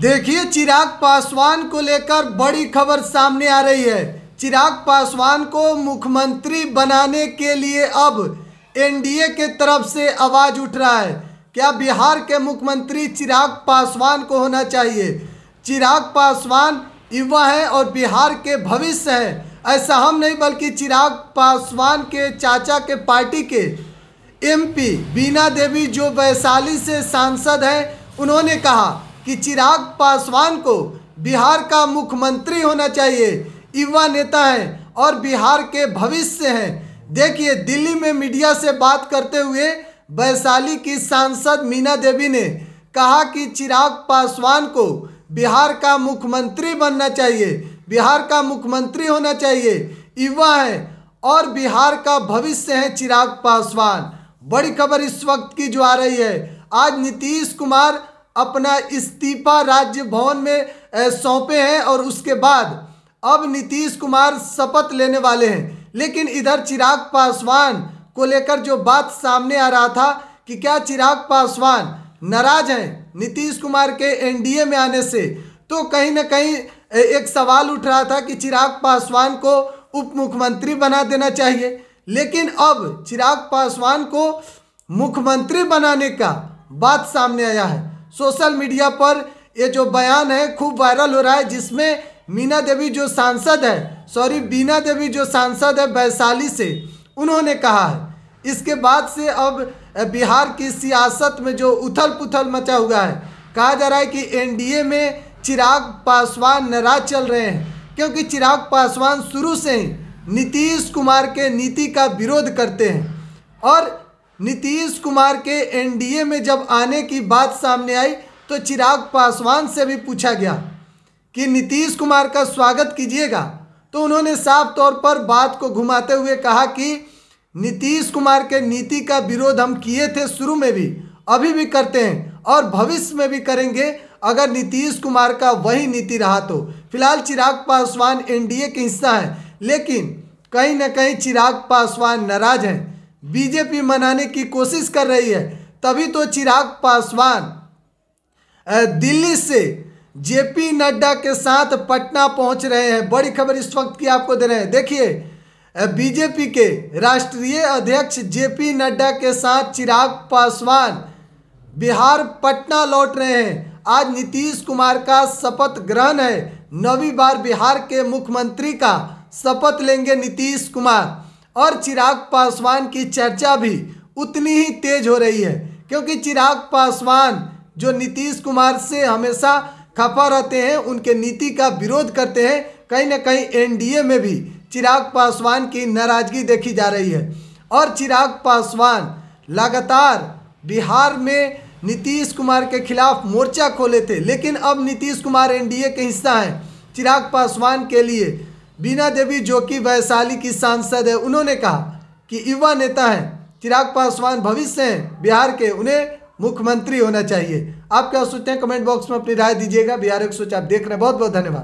देखिए चिराग पासवान को लेकर बड़ी खबर सामने आ रही है चिराग पासवान को मुख्यमंत्री बनाने के लिए अब एनडीए के तरफ से आवाज उठ रहा है क्या बिहार के मुख्यमंत्री चिराग पासवान को होना चाहिए चिराग पासवान युवा हैं और बिहार के भविष्य हैं ऐसा हम नहीं बल्कि चिराग पासवान के चाचा के पार्टी के एमपी बीना देवी जो वैशाली से सांसद हैं उन्होंने कहा कि चिराग पासवान को बिहार का मुख्यमंत्री होना चाहिए युवा नेता हैं और बिहार के भविष्य हैं देखिए दिल्ली में मीडिया से बात करते हुए वैशाली की सांसद मीना देवी ने कहा कि चिराग पासवान को बिहार का मुख्यमंत्री बनना चाहिए बिहार का मुख्यमंत्री होना चाहिए युवा है और बिहार का भविष्य है चिराग पासवान बड़ी खबर इस वक्त की जो आ रही है आज नीतीश कुमार अपना इस्तीफा राज्य भवन में सौंपे हैं और उसके बाद अब नीतीश कुमार शपथ लेने वाले हैं लेकिन इधर चिराग पासवान को लेकर जो बात सामने आ रहा था कि क्या चिराग पासवान नाराज हैं नीतीश कुमार के एनडीए में आने से तो कहीं ना कहीं एक सवाल उठ रहा था कि चिराग पासवान को उप मुख्यमंत्री बना देना चाहिए लेकिन अब चिराग पासवान को मुख्यमंत्री बनाने का बात सामने आया है सोशल मीडिया पर ये जो बयान है खूब वायरल हो रहा है जिसमें मीना देवी जो सांसद है सॉरी बीना देवी जो सांसद है वैशाली से उन्होंने कहा है इसके बाद से अब बिहार की सियासत में जो उथल पुथल मचा हुआ है कहा जा रहा है कि एनडीए में चिराग पासवान नाराज चल रहे हैं क्योंकि चिराग पासवान शुरू से ही नीतीश कुमार के नीति का विरोध करते हैं और नीतीश कुमार के एनडीए में जब आने की बात सामने आई तो चिराग पासवान से भी पूछा गया कि नीतीश कुमार का स्वागत कीजिएगा तो उन्होंने साफ तौर पर बात को घुमाते हुए कहा कि नीतीश कुमार के नीति का विरोध हम किए थे शुरू में भी अभी भी करते हैं और भविष्य में भी करेंगे अगर नीतीश कुमार का वही नीति रहा तो फिलहाल चिराग पासवान एनडीए के हिस्सा हैं लेकिन कहीं ना कहीं चिराग पासवान नाराज हैं बीजेपी मनाने की कोशिश कर रही है तभी तो चिराग पासवान दिल्ली से जेपी नड्डा के साथ पटना पहुंच रहे हैं बड़ी खबर इस वक्त की आपको दे रहे हैं देखिए बीजेपी के राष्ट्रीय अध्यक्ष जेपी नड्डा के साथ चिराग पासवान बिहार पटना लौट रहे हैं आज नीतीश कुमार का शपथ ग्रहण है नौवीं बार बिहार के मुख्यमंत्री का शपथ लेंगे नीतीश कुमार और चिराग पासवान की चर्चा भी उतनी ही तेज हो रही है क्योंकि चिराग पासवान जो नीतीश कुमार से हमेशा खफा रहते हैं उनके नीति का विरोध करते हैं कहीं ना कहीं एनडीए में भी चिराग पासवान की नाराज़गी देखी जा रही है और चिराग पासवान लगातार बिहार में नीतीश कुमार के खिलाफ मोर्चा खोले थे लेकिन अब नीतीश कुमार एनडीए के हिस्सा हैं चिराग पासवान के लिए बीना देवी जो कि वैशाली की सांसद है उन्होंने कहा कि युवा नेता हैं चिराग पासवान भविष्य हैं बिहार के उन्हें मुख्यमंत्री होना चाहिए आप क्या सोचते हैं कमेंट बॉक्स में अपनी राय दीजिएगा बिहार एक सोच आप देख रहे हैं बहुत बहुत धन्यवाद